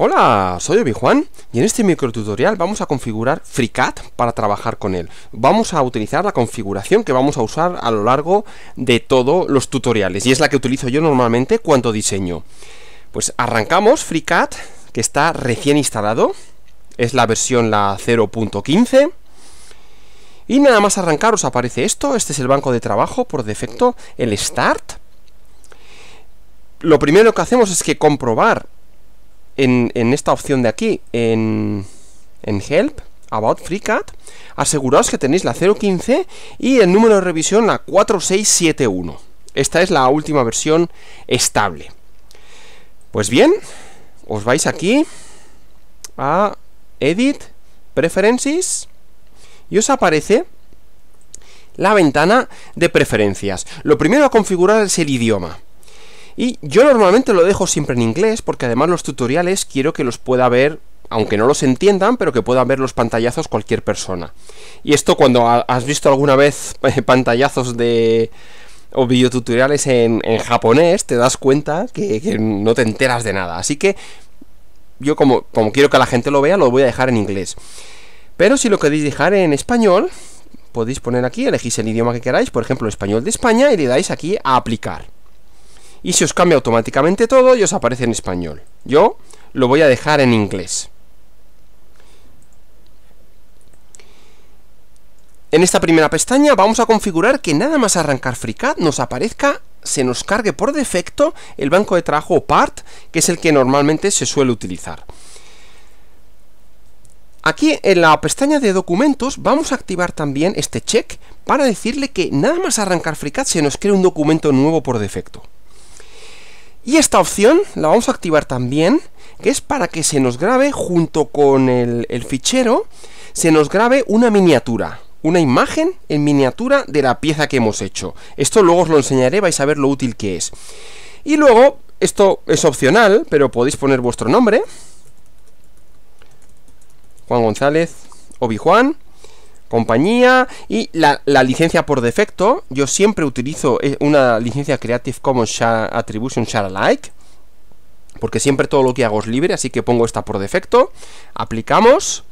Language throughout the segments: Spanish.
Hola, soy Obi-Juan y en este micro tutorial vamos a configurar FreeCAD para trabajar con él. Vamos a utilizar la configuración que vamos a usar a lo largo de todos los tutoriales y es la que utilizo yo normalmente cuando diseño. Pues arrancamos FreeCAD que está recién instalado, es la versión la 0.15 y nada más arrancar os aparece esto, este es el banco de trabajo por defecto, el Start. Lo primero que hacemos es que comprobar en, esta opción de aquí, en, en Help, About FreeCAD, aseguraos que tenéis la 0.15 y el número de revisión la 4671. Esta es la última versión estable. Pues bien, os vais aquí a Edit, Preferences y os aparece la ventana de preferencias. Lo primero a configurar es el idioma. Y yo normalmente lo dejo siempre en inglés, porque además los tutoriales quiero que los pueda ver, aunque no los entiendan, pero que puedan ver los pantallazos cualquier persona. Y esto cuando has visto alguna vez eh, pantallazos de o videotutoriales en, japonés, te das cuenta que, no te enteras de nada. Así que yo como, como quiero que la gente lo vea, lo voy a dejar en inglés. Pero si lo queréis dejar en español, podéis poner aquí, elegís el idioma que queráis, por ejemplo español de España, y le dais aquí a aplicar y se os cambia automáticamente todo y os aparece en español. Yo lo voy a dejar en inglés. En esta primera pestaña vamos a configurar que nada más arrancar FreeCAD nos aparezca, se nos cargue por defecto el banco de trabajo PART, que es el que normalmente se suele utilizar. Aquí en la pestaña de documentos vamos a activar también este check para decirle que nada más arrancar FreeCAD se nos crea un documento nuevo por defecto. Y esta opción la vamos a activar también, que es para que se nos grabe junto con el, fichero, se nos grabe una miniatura una imagen en miniatura de la pieza que hemos hecho. Esto luego os lo enseñaré, vais a ver lo útil que es. Y luego, esto es opcional, pero podéis poner vuestro nombre. Juan González, Obi Juan compañía y la, licencia por defecto. Yo siempre utilizo eh, una licencia Creative Commons Attribution Share Alike. Porque siempre todo lo que hago es libre, así que pongo esta por defecto. Aplicamos.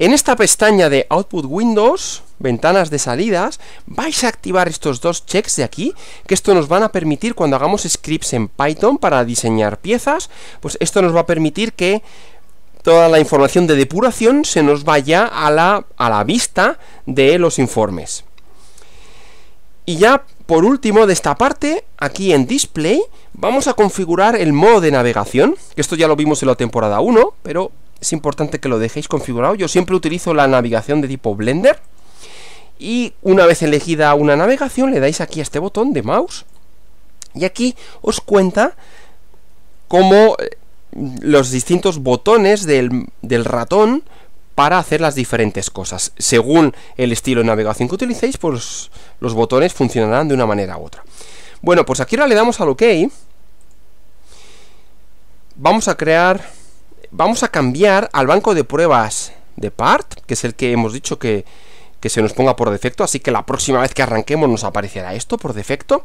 En esta pestaña de Output Windows, ventanas de salidas, vais a activar estos dos checks de aquí, que esto nos van a permitir cuando hagamos scripts en Python para diseñar piezas, pues esto nos va a permitir que toda la información de depuración se nos vaya a la, a la vista de los informes. Y ya por último de esta parte, aquí en Display, vamos a configurar el modo de navegación, esto ya lo vimos en la temporada 1, pero es importante que lo dejéis configurado. Yo siempre utilizo la navegación de tipo Blender, y una vez elegida una navegación, le dais aquí a este botón de mouse, y aquí os cuenta cómo los distintos botones del, del ratón para hacer las diferentes cosas. Según el estilo de navegación que utilicéis, pues los botones funcionarán de una manera u otra. Bueno, pues aquí ahora le damos al OK. Vamos a crear, vamos a cambiar al banco de pruebas de part, que es el que hemos dicho que, que se nos ponga por defecto, así que la próxima vez que arranquemos nos aparecerá esto por defecto.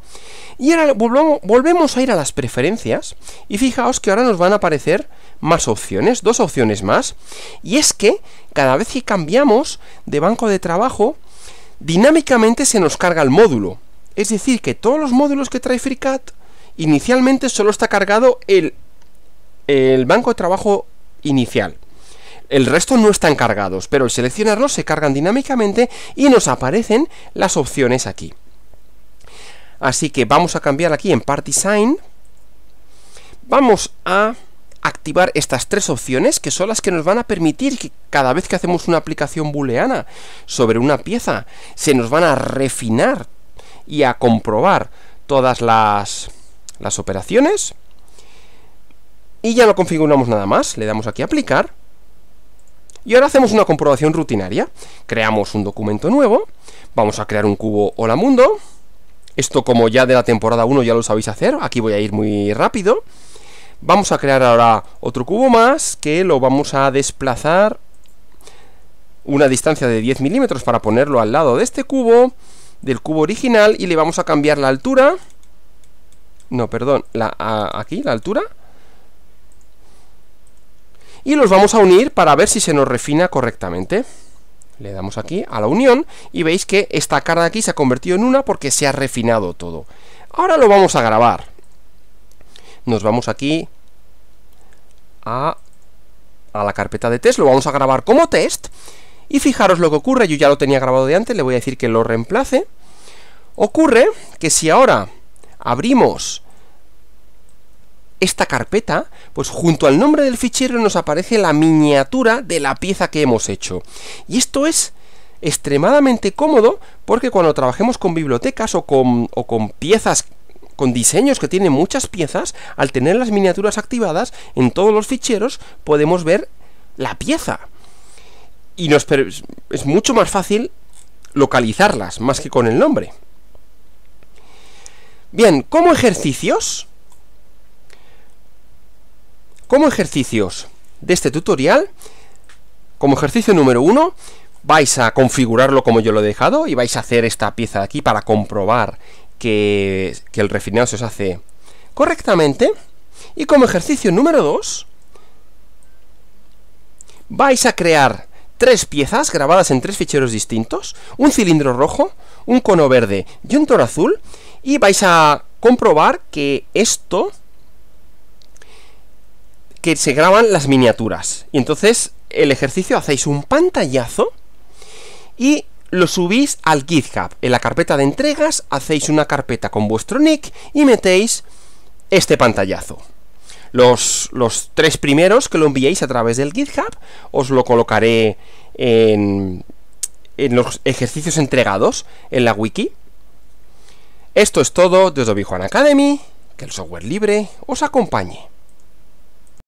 Y ahora volvemos a ir a las preferencias y fijaos que ahora nos van a aparecer más opciones, dos opciones más. Y es que cada vez que cambiamos de banco de trabajo, dinámicamente se nos carga el módulo. Es decir, que todos los módulos que trae FreeCAD inicialmente solo está cargado el, el banco de trabajo inicial el resto no están cargados, pero al seleccionarlos se cargan dinámicamente y nos aparecen las opciones aquí. Así que vamos a cambiar aquí en Part Design. Vamos a activar estas tres opciones que son las que nos van a permitir que cada vez que hacemos una aplicación booleana sobre una pieza se nos van a refinar y a comprobar todas las, las operaciones y ya no configuramos nada más, le damos aquí a aplicar y ahora hacemos una comprobación rutinaria. Creamos un documento nuevo, vamos a crear un cubo Hola Mundo. Esto como ya de la temporada 1 ya lo sabéis hacer, aquí voy a ir muy rápido. Vamos a crear ahora otro cubo más que lo vamos a desplazar una distancia de 10 milímetros para ponerlo al lado de este cubo, del cubo original, y le vamos a cambiar la altura. No, perdón, aquí, la altura y los vamos a unir para ver si se nos refina correctamente. Le damos aquí a la unión y veis que esta cara de aquí se ha convertido en una porque se ha refinado todo. Ahora lo vamos a grabar. Nos vamos aquí a, a la carpeta de test, lo vamos a grabar como test. Y fijaros lo que ocurre, yo ya lo tenía grabado de antes, le voy a decir que lo reemplace. Ocurre que si ahora abrimos esta carpeta, pues junto al nombre del fichero nos aparece la miniatura de la pieza que hemos hecho. Y esto es extremadamente cómodo porque cuando trabajemos con bibliotecas o con, piezas con diseños que tienen muchas piezas, al tener las miniaturas activadas en todos los ficheros podemos ver la pieza. Y es mucho más fácil localizarlas, más que con el nombre. Bien, como ejercicios, como ejercicios de este tutorial, como ejercicio número uno, vais a configurarlo como yo lo he dejado y vais a hacer esta pieza de aquí para comprobar que, el refinado se os hace correctamente. Y como ejercicio número 2, vais a crear tres piezas grabadas en tres ficheros distintos, un cilindro rojo, un cono verde y un toro azul, y vais a comprobar que esto que se graban las miniaturas. Y entonces el ejercicio hacéis un pantallazo y lo subís al GitHub. En la carpeta de entregas hacéis una carpeta con vuestro nick y metéis este pantallazo. Los, tres primeros que lo enviéis a través del GitHub os lo colocaré en, en los ejercicios entregados en la wiki. Esto es todo desde Obi Academy. Que el software libre os acompañe.